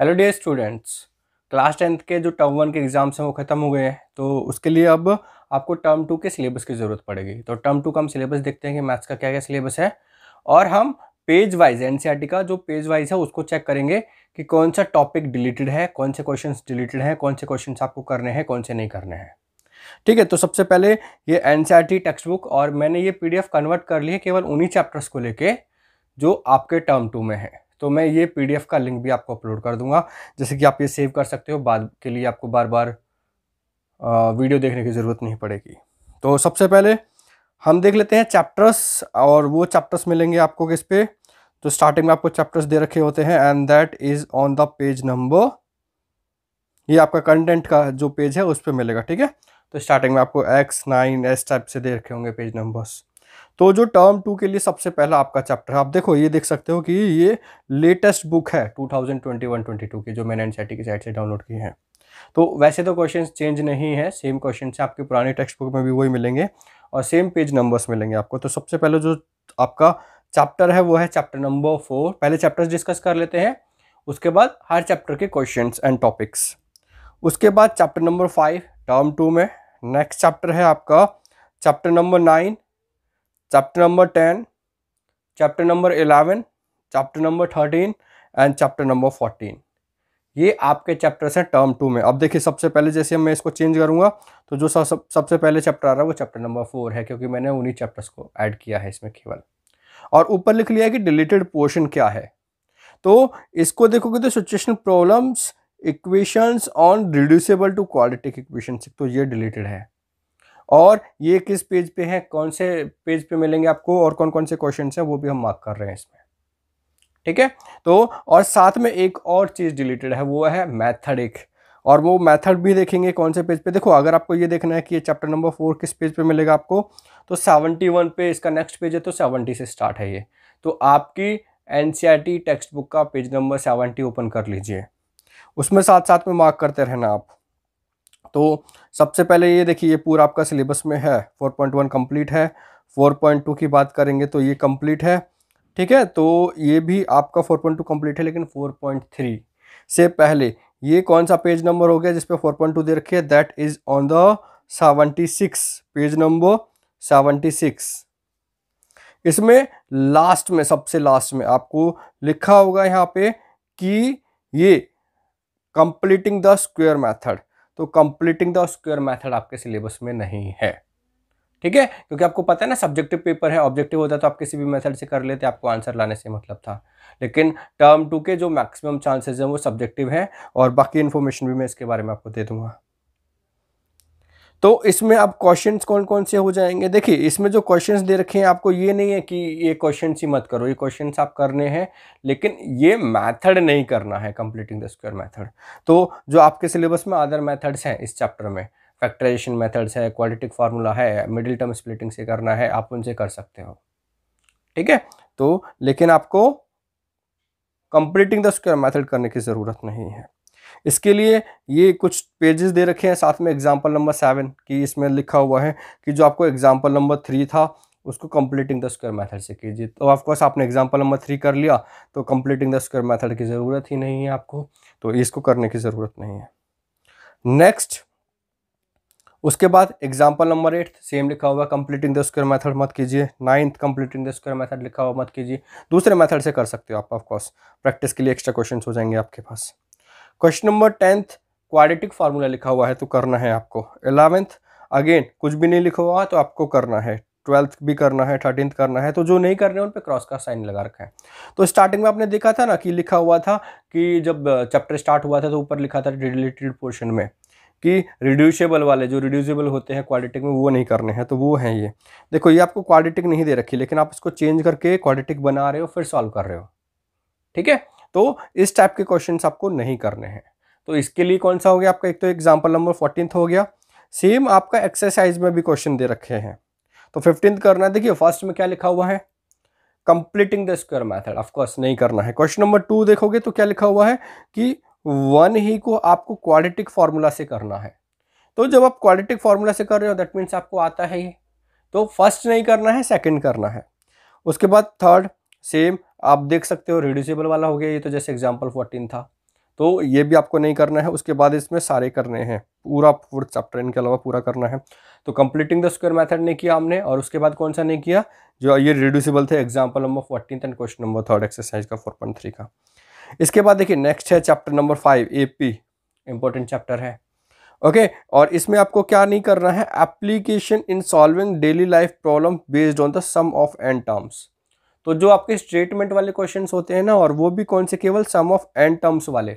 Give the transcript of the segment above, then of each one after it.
hello dear students class tenth के जो term one के एग्ज़ाम्स हैं वो ख़त्म हो गए हैं तो उसके लिए अब आपको टर्म टू के सिलेबस की ज़रूरत पड़ेगी तो टर्म टू का हम सिलेबस देखते हैं कि मैथ्स का क्या क्या सिलेबस है और हम पेज वाइज एन का जो पेज वाइज है उसको चेक करेंगे कि कौन सा टॉपिक डिलीटेड है कौन से क्वेश्चन डिलीटेड हैं कौन से क्वेश्चन आपको करने हैं कौन से नहीं करने हैं ठीक है तो सबसे पहले ये एन टेक्स्ट बुक और मैंने ये पी कन्वर्ट कर ली है केवल उन्हीं चैप्टर्स को लेकर जो आपके टर्म टू में है तो मैं ये पी का लिंक भी आपको अपलोड कर दूंगा जैसे कि आप ये सेव कर सकते हो बाद के लिए आपको बार बार वीडियो देखने की ज़रूरत नहीं पड़ेगी तो सबसे पहले हम देख लेते हैं चैप्टर्स और वो चैप्टर्स मिलेंगे आपको किस पे तो स्टार्टिंग में आपको चैप्टर्स दे रखे होते हैं and that is on the page number ये आपका कंटेंट का जो पेज है उस पर मिलेगा ठीक है तो स्टार्टिंग में आपको एक्स नाइन एस टाइप से दे रखे होंगे पेज नंबर्स तो जो टर्म टू के लिए सबसे पहला आपका चैप्टर है आप देखो ये देख सकते हो कि ये लेटेस्ट बुक है 2021-22 की जो मैंने एन की साइट से डाउनलोड की है तो वैसे तो क्वेश्चन चेंज नहीं है सेम क्वेश्चन से आपके पुराने टेक्स्ट बुक में भी वही मिलेंगे और सेम पेज नंबर्स मिलेंगे आपको तो सबसे पहले जो आपका चैप्टर है वो है चैप्टर नंबर फोर पहले चैप्टर्स डिस्कस कर लेते हैं उसके बाद हर चैप्टर के क्वेश्चन एंड टॉपिक्स उसके बाद chapter number five term two में नेक्स्ट चैप्टर है आपका chapter number nine chapter number 10 chapter number 11 chapter number 13 and chapter number 14 ये आपके चैप्टर्स हैं टर्म टू में अब देखिए सबसे पहले जैसे मैं इसको चेंज करूंगा तो जो सब सबसे पहले चैप्टर आ रहा है वो चैप्टर नंबर फोर है क्योंकि मैंने उन्हीं चैप्टर्स को ऐड किया है इसमें केवल और ऊपर लिख लिया है कि डिलीटेड पोर्शन क्या है तो इसको देखोगे तो situation problems equations on reducible to quadratic equation तो ये डिलीटेड है और ये किस पेज पे हैं कौन से पेज पे मिलेंगे आपको और कौन कौन से क्वेश्चन हैं वो भी हम मार्क कर रहे हैं इसमें ठीक है तो और साथ में एक और चीज़ डिलीटेड है वो है मैथड एक और वो मैथड भी देखेंगे कौन से पेज पे देखो अगर आपको ये देखना है कि ये चैप्टर नंबर फोर किस पेज पे मिलेगा आपको तो सेवेंटी वन पे इसका नेक्स्ट पेज है तो सेवेंटी से स्टार्ट है ये तो आपकी एन टेक्स्ट बुक का पेज नंबर सेवेंटी ओपन कर लीजिए उसमें साथ साथ में मार्क करते रहना आप तो सबसे पहले ये देखिए ये पूरा आपका सिलेबस में है 4.1 कंप्लीट है 4.2 की बात करेंगे तो ये कंप्लीट है ठीक है तो ये भी आपका 4.2 कंप्लीट है लेकिन 4.3 से पहले ये कौन सा पेज नंबर हो गया जिसपे 4.2 दे रखी है that is on the seventy six page number seventy six इसमें लास्ट में सबसे लास्ट में आपको लिखा होगा यहाँ पे कि ये कंप्लीटिंग द स्क्वेयर मैथड तो कंप्लीटिंग द स्क्वायर मैथड आपके सिलेबस में नहीं है ठीक है क्योंकि आपको पता है ना सब्जेक्टिव पेपर है ऑब्जेक्टिव होता है तो आप किसी भी मेथड से कर लेते आपको आंसर लाने से मतलब था लेकिन टर्म टू के जो मैक्सिमम चांसेस हैं वो सब्जेक्टिव हैं और बाकी इन्फॉर्मेशन भी मैं इसके बारे में आपको दे दूंगा तो इसमें आप क्वेश्चंस कौन कौन से हो जाएंगे देखिए इसमें जो क्वेश्चंस दे रखे हैं आपको ये नहीं है कि ये क्वेश्चंस ही मत करो ये क्वेश्चंस आप करने हैं लेकिन ये मेथड नहीं करना है कंप्लीटिंग द स्क्वायर मेथड तो जो आपके सिलेबस में अदर मेथड्स हैं इस चैप्टर में फैक्टराइजेशन मैथड्स है क्वालिटिक फार्मूला है मिडिल टर्म स्प्लिटिंग से करना है आप उनसे कर सकते हो ठीक है तो लेकिन आपको कंप्लीटिंग द स्क्वायर मैथड करने की ज़रूरत नहीं है इसके लिए ये कुछ पेजेस दे रखे हैं साथ में एग्जाम्पल नंबर सेवन कि इसमें लिखा हुआ है कि जो आपको एग्जाम्पल नंबर थ्री था उसको कंप्लीटिंग द स्क्वायर मेथड से कीजिए तो ऑफकोर्स आपने एग्जाम्पल नंबर थ्री कर लिया तो कंप्लीटिंग द स्क्वायर मैथड की ज़रूरत ही नहीं है आपको तो इसको करने की ज़रूरत नहीं है नेक्स्ट उसके बाद एग्जाम्पल नंबर एट सेम लिखा हुआ कंप्लीटिंग द स्क्वायर मैथड मत कीजिए ninth completing the square method लिखा हुआ मत कीजिए दूसरे मैथड से कर सकते हो आप ऑफकोर्स प्रैक्टिस के लिए एक्स्ट्रा क्वेश्चन हो जाएंगे आपके पास question number tenth quadratic formula लिखा हुआ है तो करना है आपको एलेवेंथ अगेन कुछ भी नहीं लिखा हुआ तो आपको करना है ट्वेल्थ भी करना है थर्टींथ करना है तो जो नहीं कर रहे हैं उन पर क्रॉस का साइन लगा रखा है तो स्टार्टिंग में आपने देखा था ना कि लिखा हुआ था कि जब चैप्टर स्टार्ट हुआ था तो ऊपर लिखा था रिलेटेड पोर्शन में कि रिड्यूसेबल वाले जो रिड्यूसेबल होते हैं क्वाड्रेटिक में वो नहीं करने हैं तो वो हैं ये देखो ये आपको क्वाड्रेटिक नहीं दे रखी लेकिन आप इसको चेंज करके क्वाड्रेटिक बना रहे हो फिर सॉल्व कर रहे हो ठीक है तो इस टाइप के क्वेश्चन आपको नहीं करने हैं तो इसके लिए कौन सा हो गया आपका एक तो एग्जाम्पल नंबर फोर्टीन हो गया सेम आपका एक्सरसाइज में भी क्वेश्चन दे रखे हैं तो फिफ्टीन करना है देखिए फर्स्ट में क्या लिखा हुआ है completing the square method of course नहीं करना है क्वेश्चन नंबर टू देखोगे तो क्या लिखा हुआ है कि वन ही को आपको क्वालिटिक फॉर्मूला से करना है तो जब आप क्वालिटिक फॉर्मूला से कर रहे हो दैट मीन्स आपको आता है ये तो फर्स्ट नहीं करना है सेकंड करना है उसके बाद थर्ड सेम आप देख सकते हो रिड्यूसेबल वाला हो गया ये तो जैसे एग्जाम्पल फोर्टीन था तो ये भी आपको नहीं करना है उसके बाद इसमें सारे करने हैं पूरा फोर्थ चैप्टर इनके अलावा पूरा करना है तो कंप्लीटिंग द स्क्वायर मेथड नहीं किया हमने और उसके बाद कौन सा नहीं किया जो ये रिड्यूसिबल थे example number fourteen and question number third exercise का फोर पॉइंट थ्री का इसके बाद देखिए नेक्स्ट है chapter number five A P important chapter है ओके और इसमें आपको क्या नहीं करना है application in solving daily life problem based on the sum of n terms तो जो आपके स्टेटमेंट वाले क्वेश्चन होते हैं ना और वो भी कौन से केवल सम ऑफ एंड टर्म्स वाले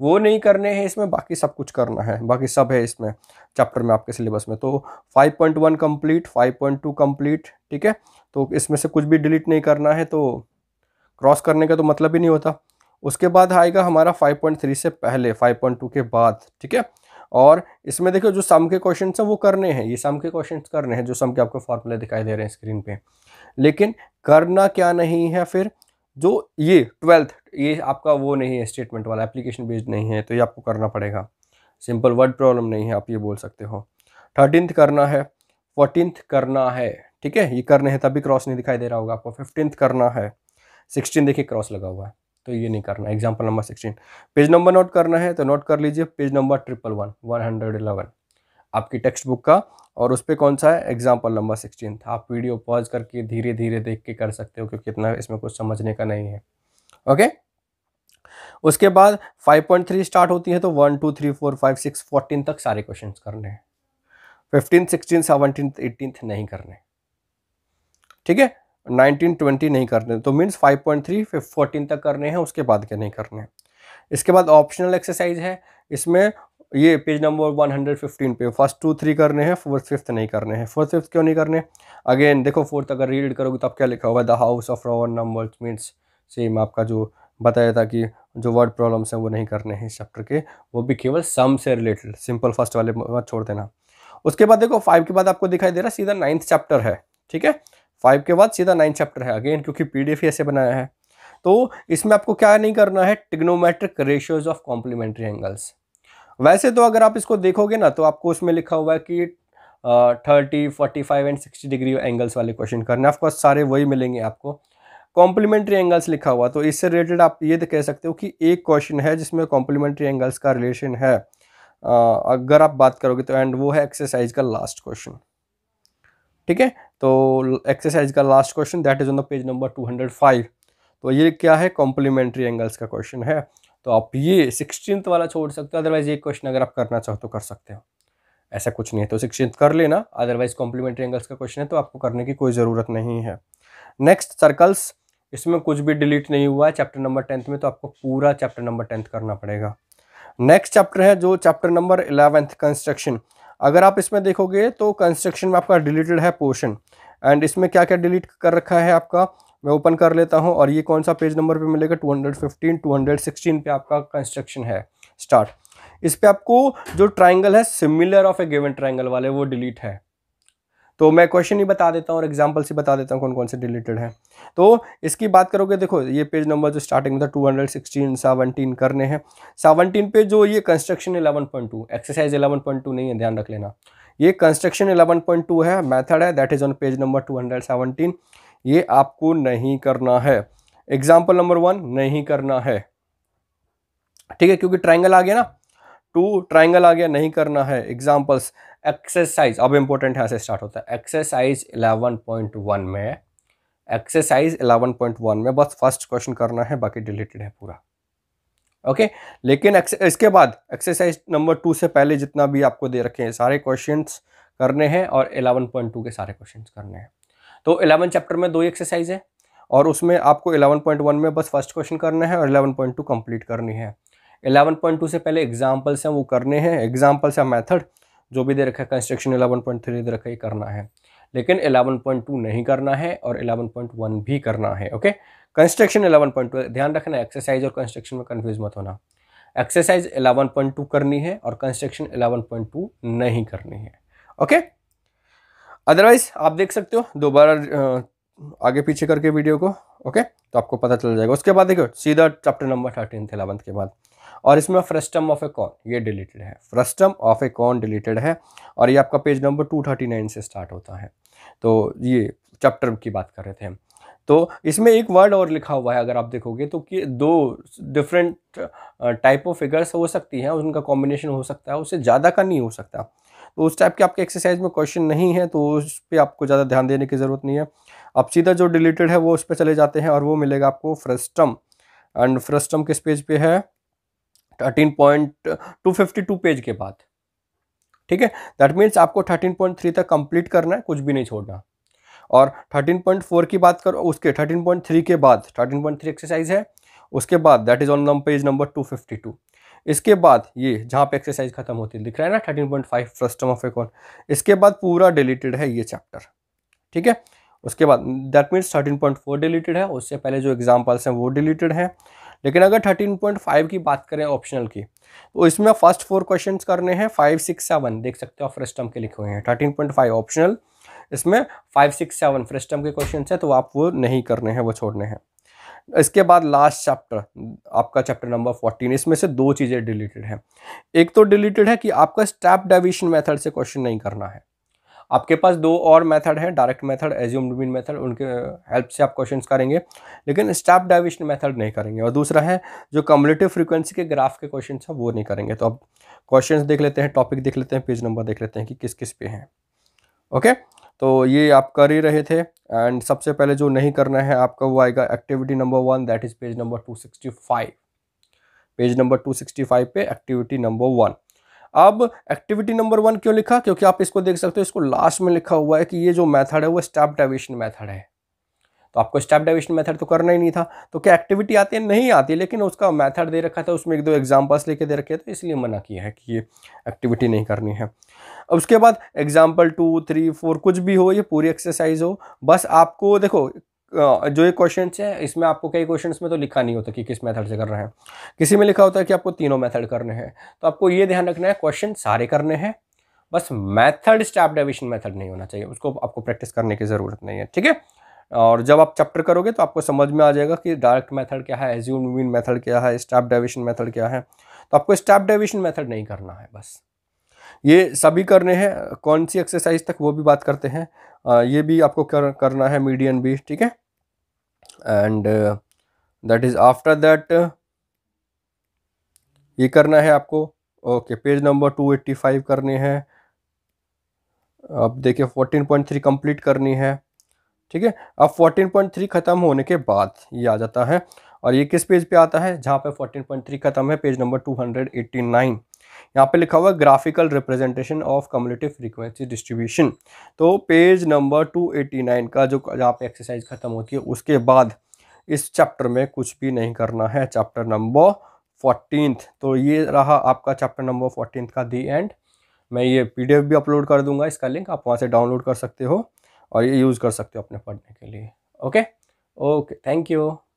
वो नहीं करने हैं इसमें बाकी सब कुछ करना है बाकी सब है इसमें चैप्टर में आपके सिलेबस में तो 5.1 कंप्लीट 5.2 कंप्लीट ठीक है तो इसमें से कुछ भी डिलीट नहीं करना है तो क्रॉस करने का तो मतलब ही नहीं होता उसके बाद आएगा हमारा 5.3 से पहले 5.2 के बाद ठीक है और इसमें देखो जो सम के क्वेश्चन हैं वो करने हैं ये सम के क्वेश्चन करने हैं जो सम के आपको फॉर्मूले दिखाई दे रहे हैं स्क्रीन पर लेकिन करना क्या नहीं है फिर जो ये ट्वेल्थ ये आपका वो नहीं है स्टेटमेंट वाला एप्लीकेशन बेस्ड नहीं है तो ये आपको करना पड़ेगा सिंपल वर्ड प्रॉब्लम नहीं है आप ये बोल सकते हो थर्टीनथ करना है फोर्टीनथ करना है ठीक है ये करने हैं तभी क्रॉस नहीं दिखाई दे रहा होगा आपको फिफ्टीनथ करना है सिक्सटीन देखिए क्रॉस लगा हुआ है तो ये नहीं करना example number sixteen page number note करना है तो नोट कर लीजिए page number triple one one hundred eleven आपकी टेक्स्ट बुक का और उस पर कौन सा है एग्जाम्पल नंबर सिक्सटीन था आप वीडियो पॉज करके धीरे धीरे देख के कर सकते हो क्योंकि इतना इसमें कुछ समझने का नहीं है ओके उसके बाद 5.3 स्टार्ट होती है तो one two three four five six fourteen तक सारे क्वेश्चन करने हैं फिफ्टीन सिक्सटीन सेवनटीन एटीन नहीं करने ठीक है नाइनटीन ट्वेंटी नहीं करने तो means five point three fourteen तक करने हैं उसके बाद क्या नहीं करने इसके बाद ऑप्शनल एक्सरसाइज है इसमें ये पेज नंबर 115 पे फर्स्ट टू थ्री करने हैं फोर्थ फिफ्थ नहीं करने हैं फोर्थ फिफ्थ क्यों नहीं करने अगेन देखो फोर्थ अगर रीड करोगे तो आप क्या लिखा होगा the house of rower number means same आपका जो बताया था कि जो वर्ड प्रॉब्लम्स हैं वो नहीं करने हैं इस चैप्टर के वो भी केवल सम से रिलेटेड सिंपल फर्स्ट वाले मत छोड़ देना उसके बाद देखो फाइव के बाद आपको दिखाई दे रहा है सीधा नाइन्थ चैप्टर है ठीक है फाइव के बाद सीधा नाइन्थ चैप्टर है अगेन क्योंकि पीडीएफ ही ऐसे बनाया है तो इसमें आपको क्या नहीं करना है trigonometric ratios of complementary angles वैसे तो अगर आप इसको देखोगे ना तो आपको उसमें लिखा हुआ है कि thirty forty five and sixty degree angles वाले क्वेश्चन करने ऑफकोर्स सारे वही मिलेंगे आपको कॉम्प्लीमेंट्री एंगल्स लिखा हुआ तो इससे रिलेटेड आप ये कह सकते हो कि एक क्वेश्चन है जिसमें कॉम्प्लीमेंट्री एंगल्स का रिलेशन है अगर आप बात करोगे तो एंड वो है एक्सरसाइज का लास्ट क्वेश्चन ठीक है तो एक्सरसाइज का last question that is on the page number five तो ये क्या है कॉम्प्लीमेंट्री एंगल्स का क्वेश्चन है तो आप ये सिक्सटीन वाला छोड़ सकते हो अदरवाइज ये क्वेश्चन अगर आप करना चाहो तो कर सकते हो ऐसा कुछ नहीं है तो सिक्सटीन कर लेना अदरवाइज कॉम्प्लीमेंट्री एंगल्स का क्वेश्चन है तो आपको करने की कोई ज़रूरत नहीं है नेक्स्ट सर्कल्स इसमें कुछ भी डिलीट नहीं हुआ है चैप्टर नंबर टेंथ में तो आपको पूरा चैप्टर नंबर टेंथ करना पड़ेगा नेक्स्ट चैप्टर है जो चैप्टर नंबर इलेवेंथ कंस्ट्रक्शन अगर आप इसमें देखोगे तो कंस्ट्रक्शन में आपका डिलीटेड है पोर्शन एंड इसमें क्या क्या डिलीट कर रखा है आपका मैं ओपन कर लेता हूँ और ये कौन सा पेज नंबर पे मिलेगा 215 216 पे आपका कंस्ट्रक्शन है स्टार्ट इस पर आपको जो ट्राइंगल है similar of a given triangle वाले वो डिलीट है तो मैं क्वेश्चन ही बता देता हूँ और एग्जाम्पल से बता देता हूँ कौन कौन से डिलीटेड है तो इसकी बात करोगे देखो ये पेज नंबर जो स्टार्टिंग में था टू हंड्रेड सिक्सटीन सेवनटीन करने हैं सेवनटीन पे जो ये construction eleven point two exercise eleven point two नहीं है ध्यान रख लेना ये कंस्ट्रक्शन इलेवन पॉइंट टू है मेथड है that is on page number two hundred seventeen ये आपको नहीं करना है एग्जाम्पल नंबर वन नहीं करना है ठीक है क्योंकि ट्राइंगल आ गया ना टू ट्राइंगल आ गया नहीं करना है एग्जाम्पल्स एक्सरसाइज अब इंपॉर्टेंट यहाँ से स्टार्ट होता है एक्सरसाइज 11.1 में एक्सरसाइज 11.1 में बस फर्स्ट क्वेश्चन करना है बाकी डिलीटेड है पूरा ओके लेकिन इसके बाद एक्सरसाइज नंबर टू से पहले जितना भी आपको दे रखे हैं सारे क्वेश्चंस करने हैं और 11.2 के सारे क्वेश्चंस करने हैं तो इलेवन चैप्टर में दो ही एक्सरसाइज है और उसमें आपको इलेवन पॉइंट वन में बस फर्स्ट क्वेश्चन करना है और इलेवन पॉइंट टू कंप्लीट करनी है इलेवन पॉइंट टू से पहले एग्जाम्पल्स हैं वो करने हैं एग्जाम्पल्स या मैथड जो भी दे रखा है कंस्ट्रक्शन इलेवन पॉइंट थ्री दे रखा है करना है लेकिन इलेवन पॉइंट टू नहीं करना है और इलेवन पॉइंट वन भी करना है okay construction eleven point two ध्यान रखना एक्सरसाइज और कंस्ट्रक्शन में कन्फ्यूज मत होना एक्सरसाइज इलेवन पॉइंट टू करनी है और कंस्ट्रक्शन इलेवन पॉइंट टू नहीं करनी है ओके अदरवाइज आप देख सकते हो दोबारा आगे पीछे करके वीडियो को ओके तो आपको पता चल जाएगा उसके बाद देखो सीधा चैप्टर नंबर थर्टीन इलेवंथ के बाद और इसमें फ्रस्टम ऑफ ए कॉन ये डिलीटेड है frustum of a cone deleted है और ये आपका page number two thirty nine से स्टार्ट होता है तो ये चैप्टर की बात कर रहे थे हम तो इसमें एक वर्ड और लिखा हुआ है अगर आप देखोगे तो कि दो डिफरेंट टाइप ऑफ फिगर्स हो सकती हैं उनका कॉम्बिनेशन हो सकता है उससे ज़्यादा का नहीं हो सकता तो उस टाइप के आपके एक्सरसाइज में क्वेश्चन नहीं है तो उस पर आपको ज़्यादा ध्यान देने की ज़रूरत नहीं है आप सीधा जो डिलीटेड है वो उस पर चले जाते हैं और वो मिलेगा आपको फ्रस्टम एंड फ्रस्टम किस पेज पे है thirteen point two fifty two page के बाद ठीक है दैट मीन्स आपको थर्टीन पॉइंट थ्री तक कंप्लीट करना है कुछ भी नहीं छोड़ना और थर्टीन पॉइंट फोर की बात करो उसके थर्टीन पॉइंट थ्री के बाद थर्टीन पॉइंट थ्री एक्सरसाइज है उसके बाद that is on page number two fifty two इसके बाद ये जहाँ पे एक्सरसाइज खत्म होती है दिख रहा है ना thirteen point five frustum of a cone इसके बाद पूरा डिलीटेड है ये चैप्टर ठीक है उसके बाद that means thirteen point four deleted है उससे पहले जो एग्जाम्पल्स हैं वो डिलीटेड हैं लेकिन अगर थर्टीन पॉइंट फाइव की बात करें ऑप्शनल की तो इसमें फर्स्ट फोर क्वेश्चन करने हैं फाइव सिक्स सेवन देख सकते हो फ्रस्टम के लिखे हुए हैं थर्टीन पॉइंट फाइव ऑप्शनल इसमें फाइव सिक्स सेवन फ्रस्टम के क्वेश्चन है तो आप वो नहीं करने हैं वो छोड़ने हैं इसके बाद लास्ट चैप्टर आपका चैप्टर नंबर फोर्टीन इसमें से दो चीज़ें डिलीटेड हैं एक तो डिलीटेड है कि आपका स्टेप डाइविशन मेथड से क्वेश्चन नहीं करना है आपके पास दो और मेथड हैं direct method assumed mean method उनके हेल्प से आप क्वेश्चंस करेंगे लेकिन स्टेप डाइविशन मेथड नहीं करेंगे और दूसरा है जो कम्युलेटिव फ्रीक्वेंसी के ग्राफ के क्वेश्चन हैं वो नहीं करेंगे तो अब क्वेश्चन देख लेते हैं टॉपिक देख लेते हैं पेज नंबर देख लेते हैं कि किस किस पे हैं ओके तो ये आप कर ही रहे थे एंड सबसे पहले जो नहीं करना है आपका वो आएगा activity number one that is page number two sixty five page number two sixty five पे एक्टिविटी नंबर वन अब एक्टिविटी नंबर वन क्यों लिखा क्योंकि आप इसको देख सकते हो इसको लास्ट में लिखा हुआ है कि ये जो मैथड है वो स्टेप डाइवेशन मैथड है तो आपको स्टेप डाइवेशन मैथड तो करना ही नहीं था तो क्या एक्टिविटी आती है नहीं आती लेकिन उसका मैथड दे रखा था उसमें एक दो एग्जाम्पल्स लेके दे रखे थे इसलिए मना किया है कि ये एक्टिविटी नहीं करनी है अब उसके बाद एग्जाम्पल टू थ्री फोर कुछ भी हो ये पूरी एक्सरसाइज हो बस आपको देखो जो ये क्वेश्चन है इसमें आपको कई क्वेश्चन में तो लिखा नहीं होता कि किस मेथड से कर रहे हैं किसी में लिखा होता है कि आपको तीनों मेथड करने हैं तो आपको ये ध्यान रखना है क्वेश्चन सारे करने हैं बस मेथड स्टैप डेविशन मेथड नहीं होना चाहिए उसको आपको प्रैक्टिस करने की ज़रूरत नहीं है ठीक है और जब आप चैप्टर करोगे तो आपको समझ में आ जाएगा कि डायरेक्ट मेथड क्या है एज्यूम मीन मेथड क्या है स्टेप डेविशन मेथड क्या है तो आपको स्टेप डेविशन मेथड नहीं करना है बस ये सभी करने हैं कौन सी एक्सरसाइज तक वो भी बात करते हैं ये भी आपको कर, करना है मीडियन भी ठीक है and that is after that ये करना है आपको okay page number two eighty five करनी है अब देखिए फोर्टीन पॉइंट थ्री कंप्लीट करनी है ठीक है अब फोर्टीन पॉइंट थ्री ख़त्म होने के बाद ये आ जाता है और ये किस पेज पे आता है जहाँ पे 14.3 खत्म है पेज नंबर 289 यहाँ पर लिखा हुआ graphical representation of cumulative frequency distribution तो पेज नंबर 289 का जो जहाँ पे एक्सरसाइज ख़त्म होती है उसके बाद इस चैप्टर में कुछ भी नहीं करना है चैप्टर नंबर फोर्टीन तो ये रहा आपका चैप्टर नंबर फोर्टीन का दी एंड मैं ये पी भी अपलोड कर दूंगा इसका लिंक आप वहाँ से डाउनलोड कर सकते हो और ये यूज़ कर सकते हो अपने पढ़ने के लिए ओके ओके थैंक यू